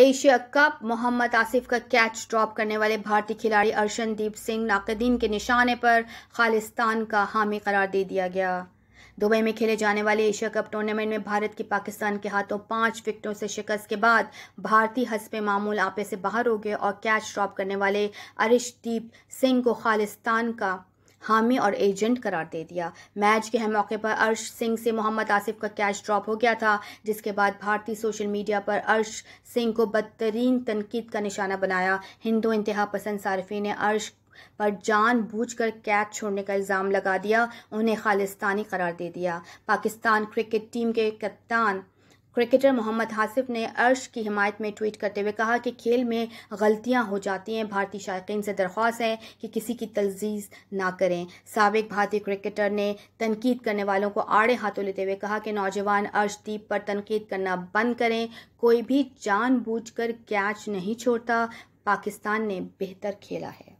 Asia cup Mohammad Asif का catch drop करने वाले भारतीय खिलाड़ी अर्शनदीप सिंह नाकदीन के निशाने पर खालिस्तान का हामी करार दे दिया गया दुबई में खेले जाने वाले एशिया कप टूर्नामेंट में भारत की पाकिस्तान के हाथों पांच विकेटों से शिकस्त के बाद भारतीय हसपे मामूल आपे से बाहर हो गए और कैच ड्रॉप करने वाले अरिशदीप सिंह को खालिस्तान का हामी और एजेंट करार दे दिया मैच के अहम मौके पर अर्श सिंह से मोहम्मद आसिफ का कैच ड्रॉप हो गया था जिसके बाद भारतीय सोशल मीडिया पर अर्श सिंह को बदतरीन तनकीद का निशाना बनाया हिंदू इंतहा पसंद सार्फी ने अर्श पर जान बूझ कर कैच छोड़ने का इल्ज़ाम लगा दिया उन्हें खालिस्तानी करार दे दिया पाकिस्तान क्रिकेट टीम के कप्तान क्रिकेटर मोहम्मद हासिफ ने अर्श की हिमायत में ट्वीट करते हुए कहा कि खेल में गलतियां हो जाती हैं भारतीय शायक से दरख्वास्त है कि किसी की तलजीज ना करें सबक भारतीय क्रिकेटर ने तनकीद करने वालों को आड़े हाथों लेते हुए कहा कि नौजवान अर्शदीप पर तनकीद करना बंद करें कोई भी जानबूझकर कैच नहीं छोड़ता पाकिस्तान ने बेहतर खेला है